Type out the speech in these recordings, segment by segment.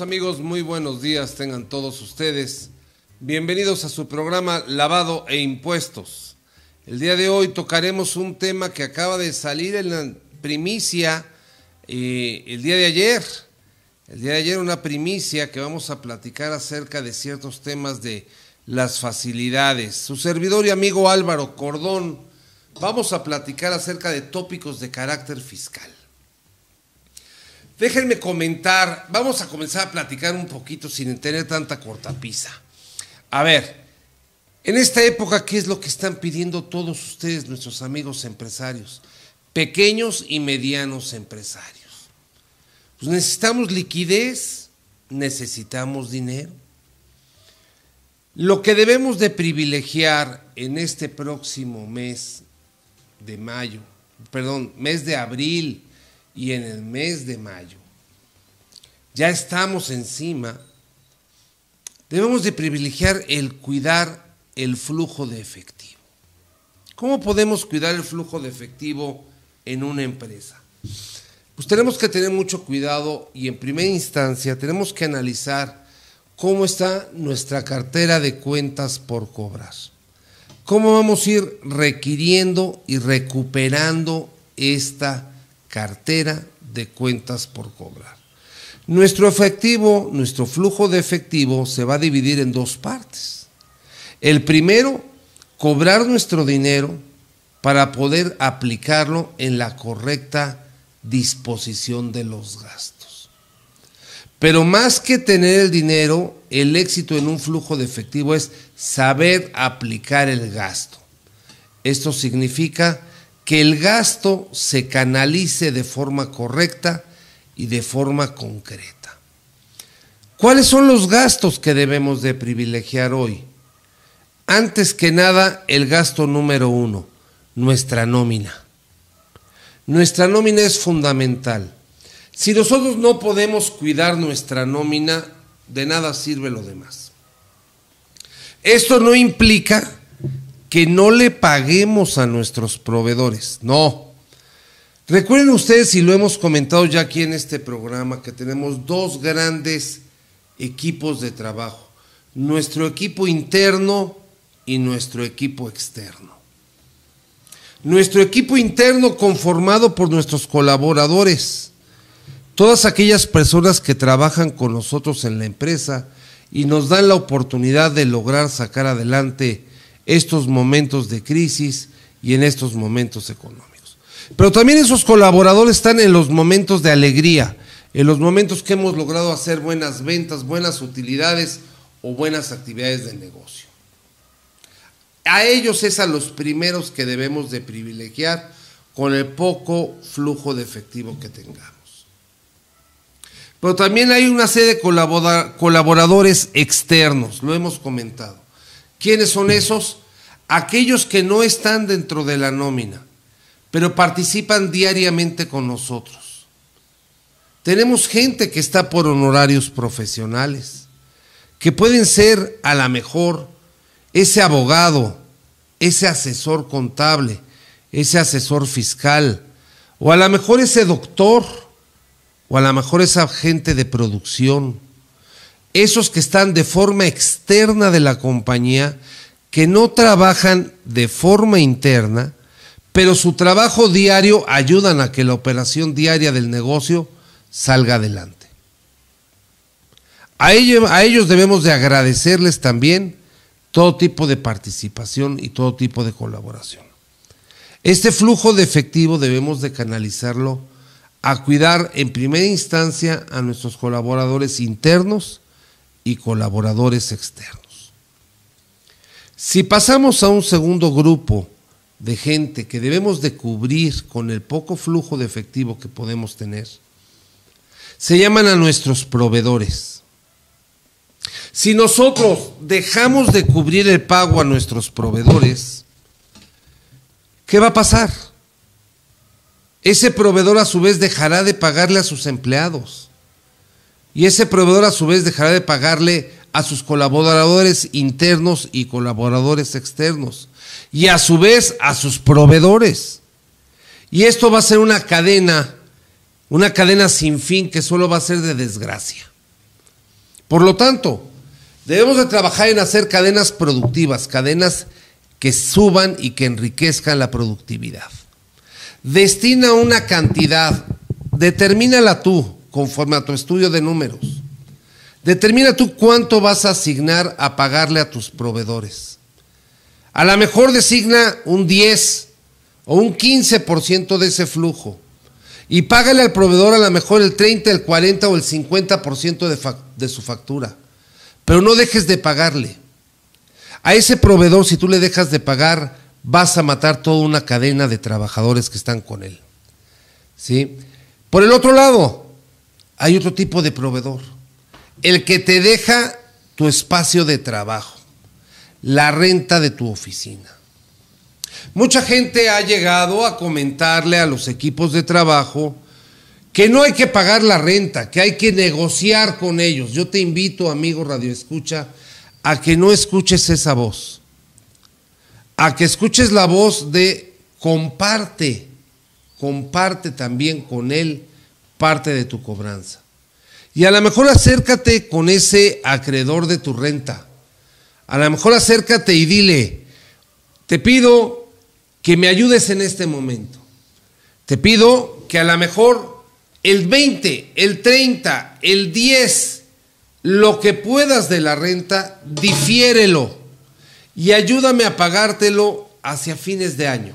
amigos, muy buenos días tengan todos ustedes. Bienvenidos a su programa Lavado e Impuestos. El día de hoy tocaremos un tema que acaba de salir en la primicia eh, el día de ayer. El día de ayer una primicia que vamos a platicar acerca de ciertos temas de las facilidades. Su servidor y amigo Álvaro Cordón, vamos a platicar acerca de tópicos de carácter fiscal. Déjenme comentar, vamos a comenzar a platicar un poquito sin tener tanta cortapisa. A ver, en esta época, ¿qué es lo que están pidiendo todos ustedes, nuestros amigos empresarios? Pequeños y medianos empresarios. Pues necesitamos liquidez, necesitamos dinero. Lo que debemos de privilegiar en este próximo mes de mayo, perdón, mes de abril, y en el mes de mayo. Ya estamos encima. Debemos de privilegiar el cuidar el flujo de efectivo. ¿Cómo podemos cuidar el flujo de efectivo en una empresa? Pues tenemos que tener mucho cuidado y en primera instancia tenemos que analizar cómo está nuestra cartera de cuentas por cobrar. ¿Cómo vamos a ir requiriendo y recuperando esta cartera de cuentas por cobrar. Nuestro efectivo, nuestro flujo de efectivo se va a dividir en dos partes. El primero, cobrar nuestro dinero para poder aplicarlo en la correcta disposición de los gastos. Pero más que tener el dinero, el éxito en un flujo de efectivo es saber aplicar el gasto. Esto significa que el gasto se canalice de forma correcta y de forma concreta. ¿Cuáles son los gastos que debemos de privilegiar hoy? Antes que nada, el gasto número uno, nuestra nómina. Nuestra nómina es fundamental. Si nosotros no podemos cuidar nuestra nómina, de nada sirve lo demás. Esto no implica que no le paguemos a nuestros proveedores. No. Recuerden ustedes, y lo hemos comentado ya aquí en este programa, que tenemos dos grandes equipos de trabajo. Nuestro equipo interno y nuestro equipo externo. Nuestro equipo interno conformado por nuestros colaboradores, todas aquellas personas que trabajan con nosotros en la empresa y nos dan la oportunidad de lograr sacar adelante estos momentos de crisis y en estos momentos económicos. Pero también esos colaboradores están en los momentos de alegría, en los momentos que hemos logrado hacer buenas ventas, buenas utilidades o buenas actividades de negocio. A ellos es a los primeros que debemos de privilegiar con el poco flujo de efectivo que tengamos. Pero también hay una serie de colaboradores externos, lo hemos comentado ¿Quiénes son esos? Aquellos que no están dentro de la nómina, pero participan diariamente con nosotros. Tenemos gente que está por honorarios profesionales, que pueden ser a la mejor ese abogado, ese asesor contable, ese asesor fiscal, o a lo mejor ese doctor, o a lo mejor esa gente de producción, esos que están de forma externa de la compañía, que no trabajan de forma interna, pero su trabajo diario ayudan a que la operación diaria del negocio salga adelante. A, ellos debemos de agradecerles también todo tipo de participación y todo tipo de colaboración. Este flujo de efectivo debemos de canalizarlo a cuidar en primera instancia a nuestros colaboradores internos, y colaboradores externos. Si pasamos a un segundo grupo de gente que debemos de cubrir con el poco flujo de efectivo que podemos tener, se llaman a nuestros proveedores. Si nosotros dejamos de cubrir el pago a nuestros proveedores, ¿qué va a pasar? Ese proveedor a su vez dejará de pagarle a sus empleados y ese proveedor a su vez dejará de pagarle a sus colaboradores internos y colaboradores externos y a su vez a sus proveedores. Y esto va a ser una cadena, una cadena sin fin que solo va a ser de desgracia. Por lo tanto, debemos de trabajar en hacer cadenas productivas, cadenas que suban y que enriquezcan la productividad. Destina una cantidad, determínala tú, conforme a tu estudio de números. Determina tú cuánto vas a asignar a pagarle a tus proveedores. A lo mejor designa un 10 o un 15% de ese flujo y págale al proveedor a lo mejor el 30, el 40 o el 50% de, de su factura. Pero no dejes de pagarle. A ese proveedor, si tú le dejas de pagar, vas a matar toda una cadena de trabajadores que están con él. ¿Sí? Por el otro lado, hay otro tipo de proveedor. El que te deja tu espacio de trabajo, la renta de tu oficina. Mucha gente ha llegado a comentarle a los equipos de trabajo que no hay que pagar la renta, que hay que negociar con ellos. Yo te invito, amigo Radio Escucha, a que no escuches esa voz, a que escuches la voz de comparte, comparte también con él parte de tu cobranza. Y a lo mejor acércate con ese acreedor de tu renta. A lo mejor acércate y dile, te pido que me ayudes en este momento. Te pido que a lo mejor el 20, el 30, el 10, lo que puedas de la renta, difiérelo y ayúdame a pagártelo hacia fines de año.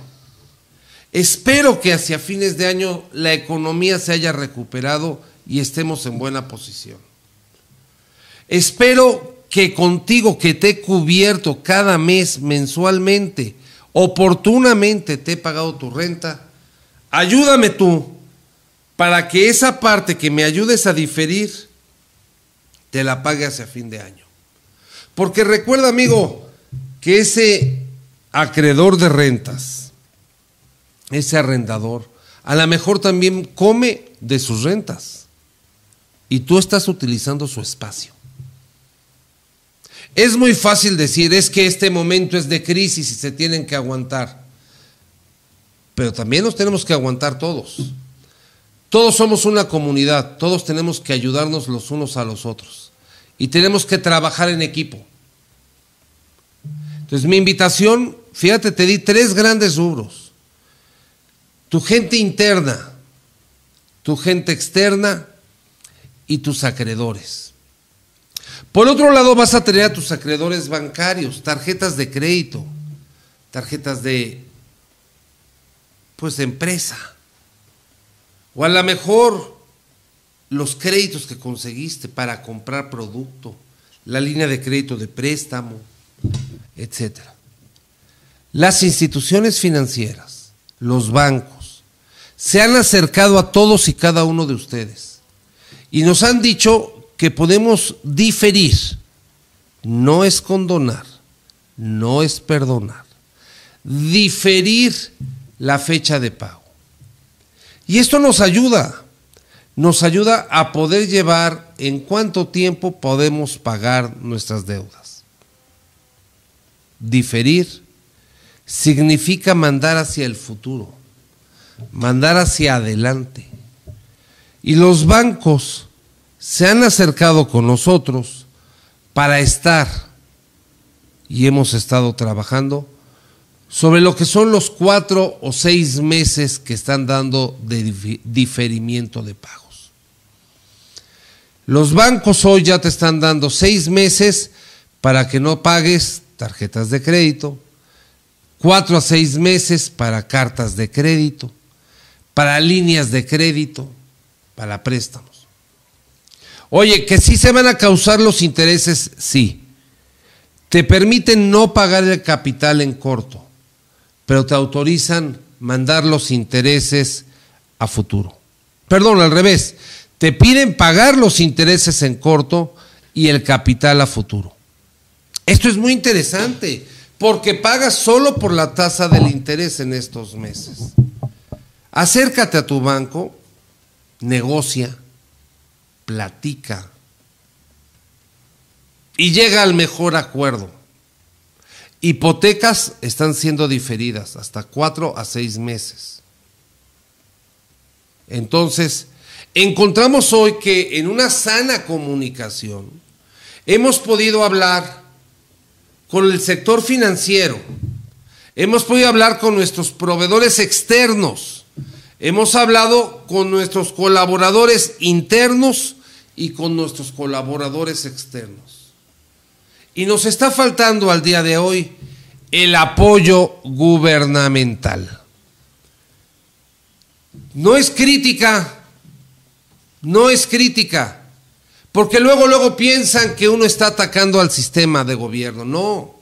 Espero que hacia fines de año la economía se haya recuperado y estemos en buena posición. Espero que contigo que te he cubierto cada mes mensualmente, oportunamente te he pagado tu renta, ayúdame tú para que esa parte que me ayudes a diferir, te la pague hacia fin de año. Porque recuerda, amigo, que ese acreedor de rentas, ese arrendador, a lo mejor también come de sus rentas y tú estás utilizando su espacio. Es muy fácil decir, es que este momento es de crisis y se tienen que aguantar, pero también nos tenemos que aguantar todos. Todos somos una comunidad, todos tenemos que ayudarnos los unos a los otros y tenemos que trabajar en equipo. Entonces mi invitación, fíjate, te di tres grandes rubros tu gente interna, tu gente externa y tus acreedores. Por otro lado, vas a tener a tus acreedores bancarios, tarjetas de crédito, tarjetas de, pues, empresa. O a lo mejor los créditos que conseguiste para comprar producto, la línea de crédito de préstamo, etc. Las instituciones financieras, los bancos, se han acercado a todos y cada uno de ustedes y nos han dicho que podemos diferir. No es condonar, no es perdonar. Diferir la fecha de pago. Y esto nos ayuda, nos ayuda a poder llevar en cuánto tiempo podemos pagar nuestras deudas. Diferir significa mandar hacia el futuro mandar hacia adelante. Y los bancos se han acercado con nosotros para estar, y hemos estado trabajando, sobre lo que son los cuatro o seis meses que están dando de diferimiento de pagos. Los bancos hoy ya te están dando seis meses para que no pagues tarjetas de crédito, cuatro a seis meses para cartas de crédito, para líneas de crédito, para préstamos. Oye, que sí se van a causar los intereses, sí. Te permiten no pagar el capital en corto, pero te autorizan mandar los intereses a futuro. Perdón, al revés. Te piden pagar los intereses en corto y el capital a futuro. Esto es muy interesante porque pagas solo por la tasa del interés en estos meses. Acércate a tu banco, negocia, platica y llega al mejor acuerdo. Hipotecas están siendo diferidas hasta cuatro a seis meses. Entonces, encontramos hoy que en una sana comunicación hemos podido hablar con el sector financiero, hemos podido hablar con nuestros proveedores externos, Hemos hablado con nuestros colaboradores internos y con nuestros colaboradores externos. Y nos está faltando al día de hoy el apoyo gubernamental. No es crítica, no es crítica, porque luego, luego piensan que uno está atacando al sistema de gobierno. No.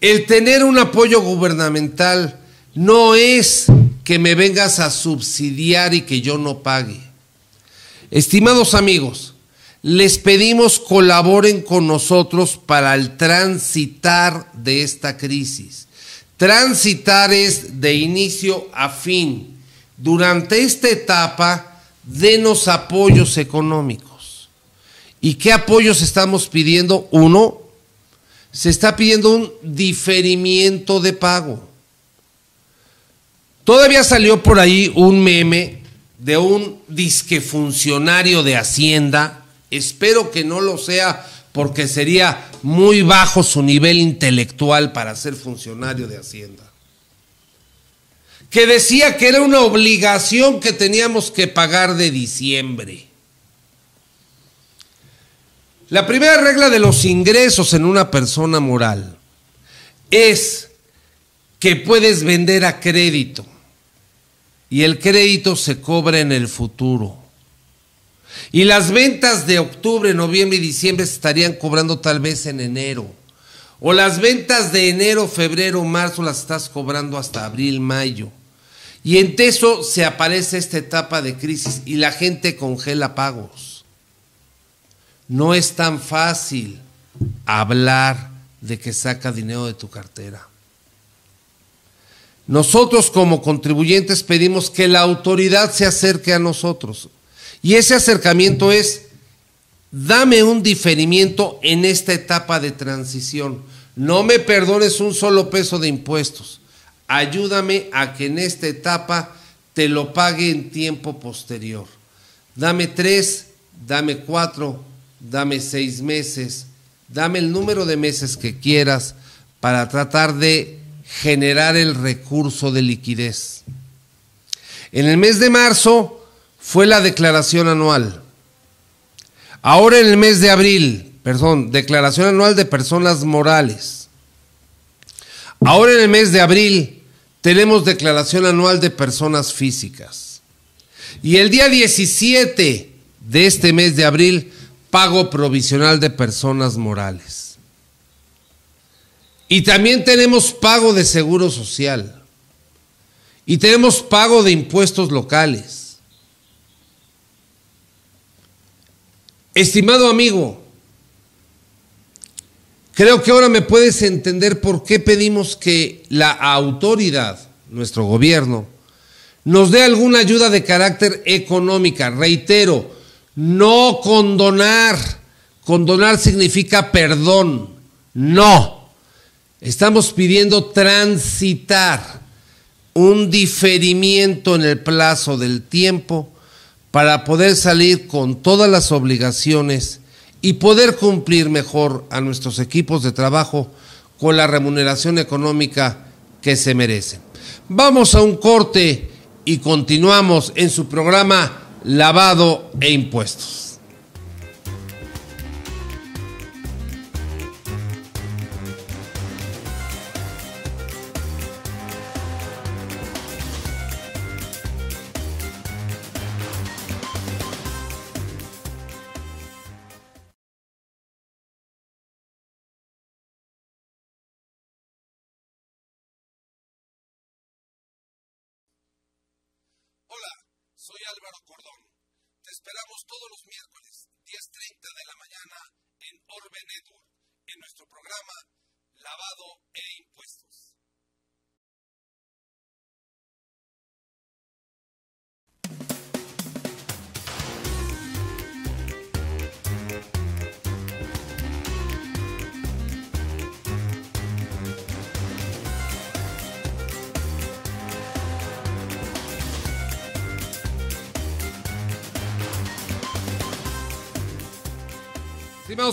El tener un apoyo gubernamental no es que me vengas a subsidiar y que yo no pague. Estimados amigos, les pedimos colaboren con nosotros para el transitar de esta crisis. Transitar es de inicio a fin. Durante esta etapa, denos apoyos económicos. ¿Y qué apoyos estamos pidiendo? Uno, se está pidiendo un diferimiento de pago. Todavía salió por ahí un meme de un disque funcionario de Hacienda. Espero que no lo sea porque sería muy bajo su nivel intelectual para ser funcionario de Hacienda. Que decía que era una obligación que teníamos que pagar de diciembre. La primera regla de los ingresos en una persona moral es que puedes vender a crédito y el crédito se cobra en el futuro. Y las ventas de octubre, noviembre y diciembre se estarían cobrando tal vez en enero. O las ventas de enero, febrero, marzo las estás cobrando hasta abril, mayo. Y en eso se aparece esta etapa de crisis y la gente congela pagos. No es tan fácil hablar de que saca dinero de tu cartera. Nosotros como contribuyentes pedimos que la autoridad se acerque a nosotros. Y ese acercamiento es, dame un diferimiento en esta etapa de transición. No me perdones un solo peso de impuestos. Ayúdame a que en esta etapa te lo pague en tiempo posterior. Dame tres, dame cuatro, dame seis meses, dame el número de meses que quieras para tratar de generar el recurso de liquidez. En el mes de marzo fue la declaración anual. Ahora en el mes de abril, perdón, declaración anual de personas morales. Ahora en el mes de abril tenemos declaración anual de personas físicas. Y el día 17 de este mes de abril, pago provisional de personas morales. Y también tenemos pago de seguro social. Y tenemos pago de impuestos locales. Estimado amigo, creo que ahora me puedes entender por qué pedimos que la autoridad, nuestro gobierno, nos dé alguna ayuda de carácter económica. Reitero, no condonar. Condonar significa perdón. No. Estamos pidiendo transitar un diferimiento en el plazo del tiempo para poder salir con todas las obligaciones y poder cumplir mejor a nuestros equipos de trabajo con la remuneración económica que se merecen. Vamos a un corte y continuamos en su programa Lavado e Impuestos. nuestro programa Lavado e Impuestos.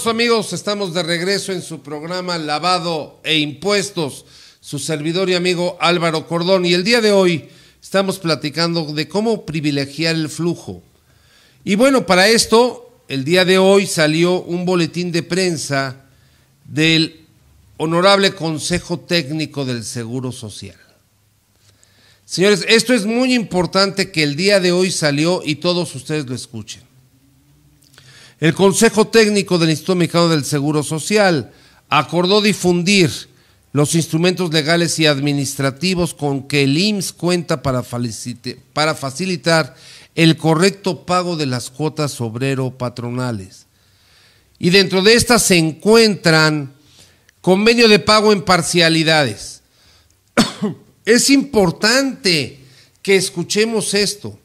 amigos, estamos de regreso en su programa Lavado e Impuestos, su servidor y amigo Álvaro Cordón, y el día de hoy estamos platicando de cómo privilegiar el flujo. Y bueno, para esto, el día de hoy salió un boletín de prensa del Honorable Consejo Técnico del Seguro Social. Señores, esto es muy importante que el día de hoy salió y todos ustedes lo escuchen. El Consejo Técnico del Instituto Mexicano del Seguro Social acordó difundir los instrumentos legales y administrativos con que el IMSS cuenta para, para facilitar el correcto pago de las cuotas obrero-patronales. Y dentro de estas se encuentran convenio de pago en parcialidades. es importante que escuchemos esto.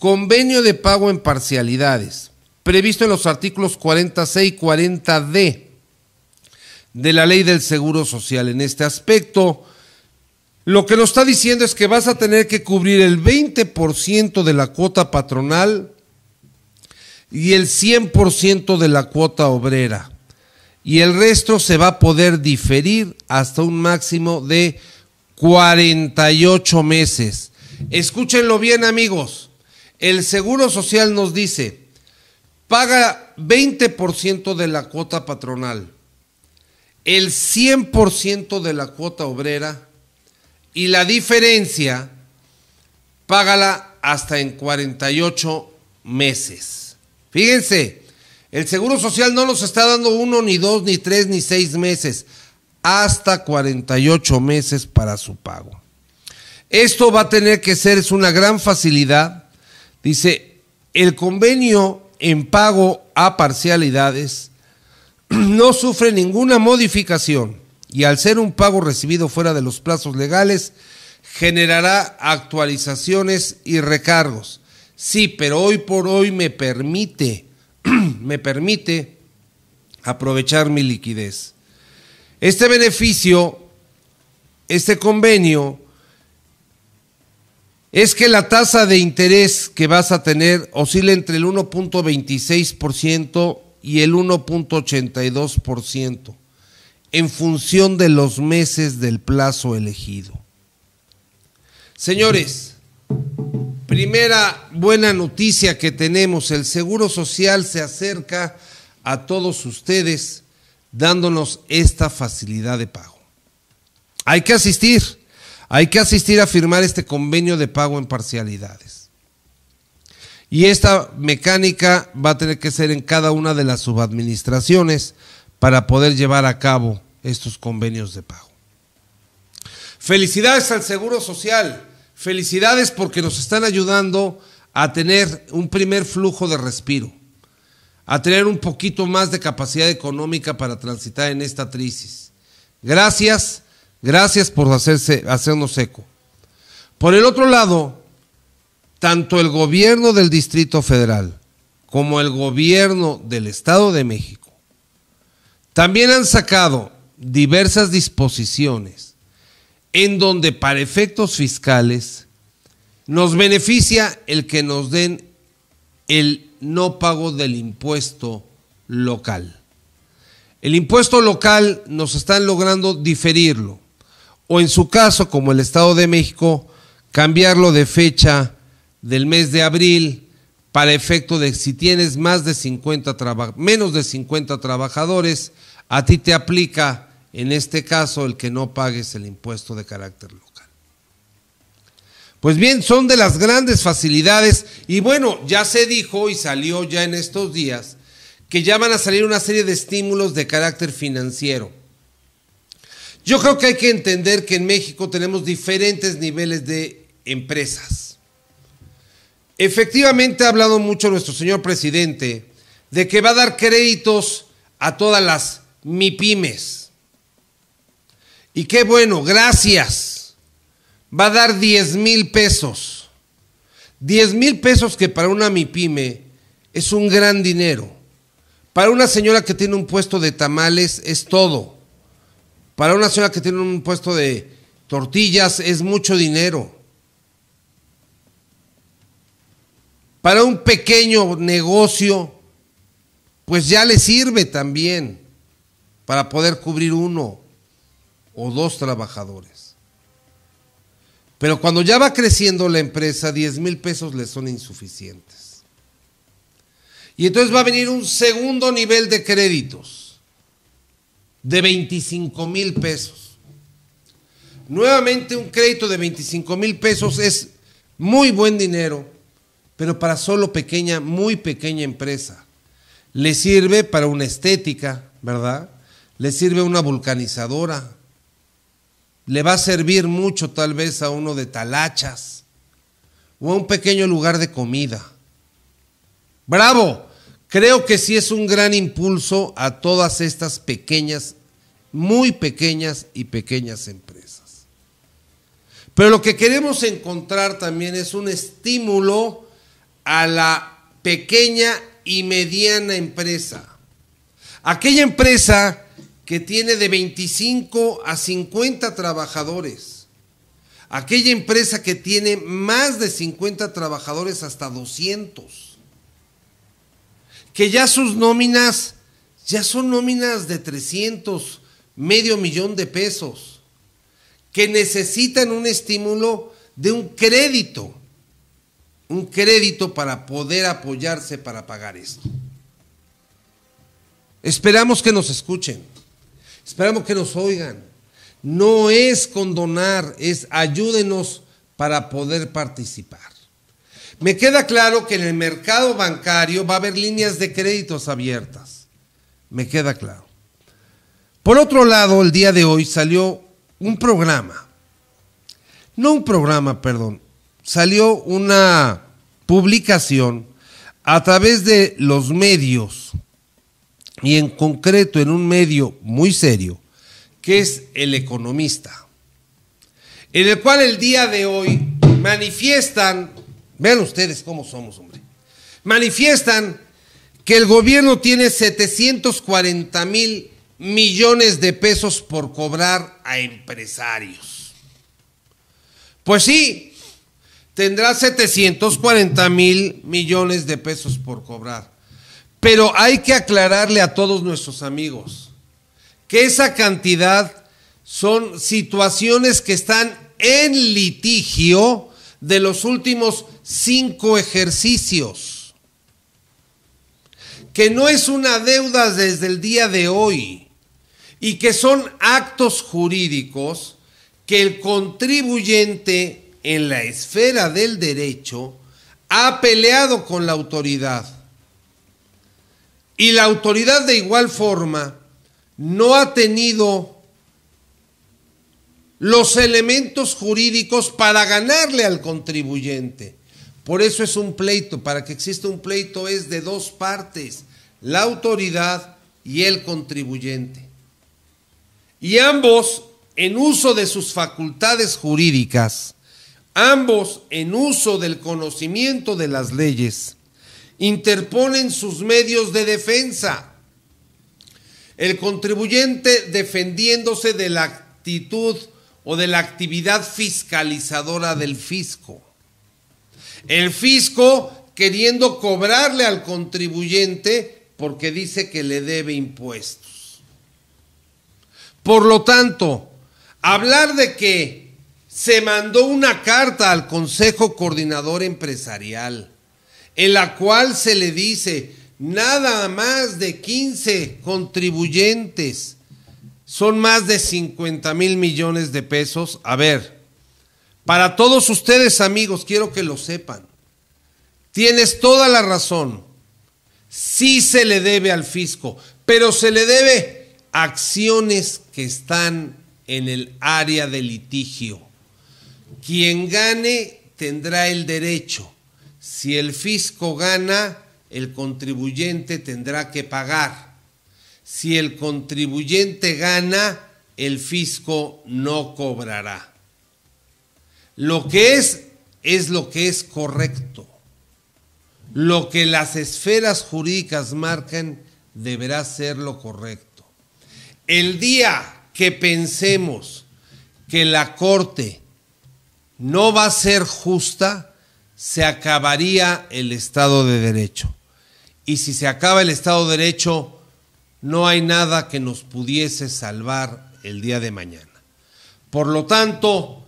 Convenio de pago en parcialidades previsto en los artículos 46 y 40D de la ley del Seguro Social. En este aspecto, lo que nos está diciendo es que vas a tener que cubrir el 20% de la cuota patronal y el 100% de la cuota obrera. Y el resto se va a poder diferir hasta un máximo de 48 meses. Escúchenlo bien amigos. El Seguro Social nos dice, paga 20% de la cuota patronal, el 100% de la cuota obrera y la diferencia págala hasta en 48 meses. Fíjense, el Seguro Social no los está dando uno, ni dos, ni tres, ni seis meses, hasta 48 meses para su pago. Esto va a tener que ser, es una gran facilidad. Dice, el convenio en pago a parcialidades no sufre ninguna modificación y al ser un pago recibido fuera de los plazos legales, generará actualizaciones y recargos. Sí, pero hoy por hoy me permite, me permite aprovechar mi liquidez. Este beneficio, este convenio, es que la tasa de interés que vas a tener oscila entre el 1.26% y el 1.82% en función de los meses del plazo elegido. Señores, primera buena noticia que tenemos, el Seguro Social se acerca a todos ustedes dándonos esta facilidad de pago. Hay que asistir hay que asistir a firmar este convenio de pago en parcialidades. Y esta mecánica va a tener que ser en cada una de las subadministraciones para poder llevar a cabo estos convenios de pago. Felicidades al Seguro Social, felicidades porque nos están ayudando a tener un primer flujo de respiro, a tener un poquito más de capacidad económica para transitar en esta crisis. Gracias Gracias por hacerse, hacernos eco. Por el otro lado, tanto el gobierno del Distrito Federal como el gobierno del Estado de México también han sacado diversas disposiciones en donde para efectos fiscales nos beneficia el que nos den el no pago del impuesto local. El impuesto local nos están logrando diferirlo o en su caso, como el Estado de México, cambiarlo de fecha del mes de abril para efecto de si tienes más de 50 menos de 50 trabajadores, a ti te aplica en este caso el que no pagues el impuesto de carácter local. Pues bien, son de las grandes facilidades y bueno, ya se dijo y salió ya en estos días que ya van a salir una serie de estímulos de carácter financiero yo creo que hay que entender que en México tenemos diferentes niveles de empresas. Efectivamente ha hablado mucho nuestro señor presidente de que va a dar créditos a todas las mipymes Y qué bueno, gracias. Va a dar 10 mil pesos. 10 mil pesos que para una mipyme es un gran dinero. Para una señora que tiene un puesto de tamales es todo. Para una señora que tiene un puesto de tortillas es mucho dinero. Para un pequeño negocio, pues ya le sirve también para poder cubrir uno o dos trabajadores. Pero cuando ya va creciendo la empresa, 10 mil pesos le son insuficientes. Y entonces va a venir un segundo nivel de créditos de 25 mil pesos. Nuevamente un crédito de 25 mil pesos es muy buen dinero, pero para solo pequeña, muy pequeña empresa. Le sirve para una estética, ¿verdad? Le sirve una vulcanizadora. Le va a servir mucho tal vez a uno de talachas o a un pequeño lugar de comida. Bravo, Creo que sí es un gran impulso a todas estas pequeñas, muy pequeñas y pequeñas empresas. Pero lo que queremos encontrar también es un estímulo a la pequeña y mediana empresa. Aquella empresa que tiene de 25 a 50 trabajadores. Aquella empresa que tiene más de 50 trabajadores hasta 200 que ya sus nóminas, ya son nóminas de 300, medio millón de pesos, que necesitan un estímulo de un crédito, un crédito para poder apoyarse para pagar esto. Esperamos que nos escuchen, esperamos que nos oigan. No es condonar, es ayúdenos para poder participar. Me queda claro que en el mercado bancario va a haber líneas de créditos abiertas. Me queda claro. Por otro lado, el día de hoy salió un programa. No un programa, perdón. Salió una publicación a través de los medios y en concreto en un medio muy serio, que es El Economista, en el cual el día de hoy manifiestan Vean ustedes cómo somos, hombre. Manifiestan que el gobierno tiene 740 mil millones de pesos por cobrar a empresarios. Pues sí, tendrá 740 mil millones de pesos por cobrar. Pero hay que aclararle a todos nuestros amigos que esa cantidad son situaciones que están en litigio de los últimos cinco ejercicios, que no es una deuda desde el día de hoy y que son actos jurídicos que el contribuyente en la esfera del derecho ha peleado con la autoridad. Y la autoridad de igual forma no ha tenido los elementos jurídicos para ganarle al contribuyente. Por eso es un pleito. Para que exista un pleito es de dos partes, la autoridad y el contribuyente. Y ambos, en uso de sus facultades jurídicas, ambos, en uso del conocimiento de las leyes, interponen sus medios de defensa. El contribuyente defendiéndose de la actitud o de la actividad fiscalizadora del fisco el fisco queriendo cobrarle al contribuyente porque dice que le debe impuestos. Por lo tanto, hablar de que se mandó una carta al Consejo Coordinador Empresarial en la cual se le dice nada más de 15 contribuyentes, son más de 50 mil millones de pesos. A ver, para todos ustedes amigos, quiero que lo sepan. Tienes toda la razón. Sí se le debe al fisco, pero se le debe acciones que están en el área de litigio. Quien gane tendrá el derecho. Si el fisco gana, el contribuyente tendrá que pagar. Si el contribuyente gana, el fisco no cobrará. Lo que es es lo que es correcto. Lo que las esferas jurídicas marcan deberá ser lo correcto. El día que pensemos que la Corte no va a ser justa, se acabaría el Estado de Derecho. Y si se acaba el Estado de Derecho, no hay nada que nos pudiese salvar el día de mañana. Por lo tanto,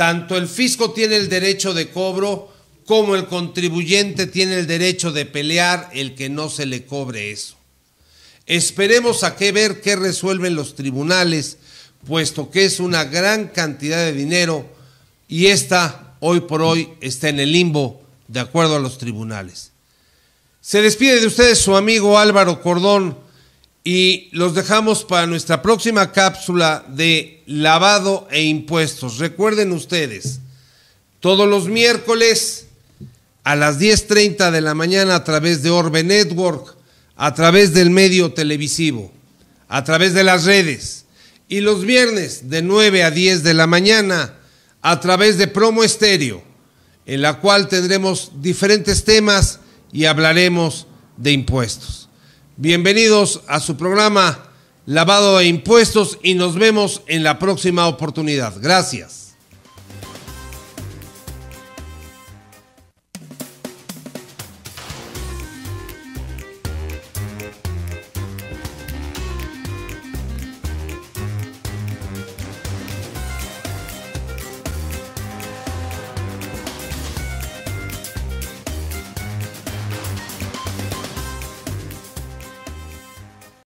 tanto el fisco tiene el derecho de cobro como el contribuyente tiene el derecho de pelear el que no se le cobre eso. Esperemos a qué ver qué resuelven los tribunales, puesto que es una gran cantidad de dinero y esta hoy por hoy está en el limbo, de acuerdo a los tribunales. Se despide de ustedes su amigo Álvaro Cordón y los dejamos para nuestra próxima cápsula de lavado e impuestos. Recuerden ustedes, todos los miércoles a las 10.30 de la mañana a través de Orbe Network, a través del medio televisivo, a través de las redes. Y los viernes de 9 a 10 de la mañana a través de Promo Estéreo, en la cual tendremos diferentes temas y hablaremos de impuestos. Bienvenidos a su programa Lavado de Impuestos y nos vemos en la próxima oportunidad. Gracias.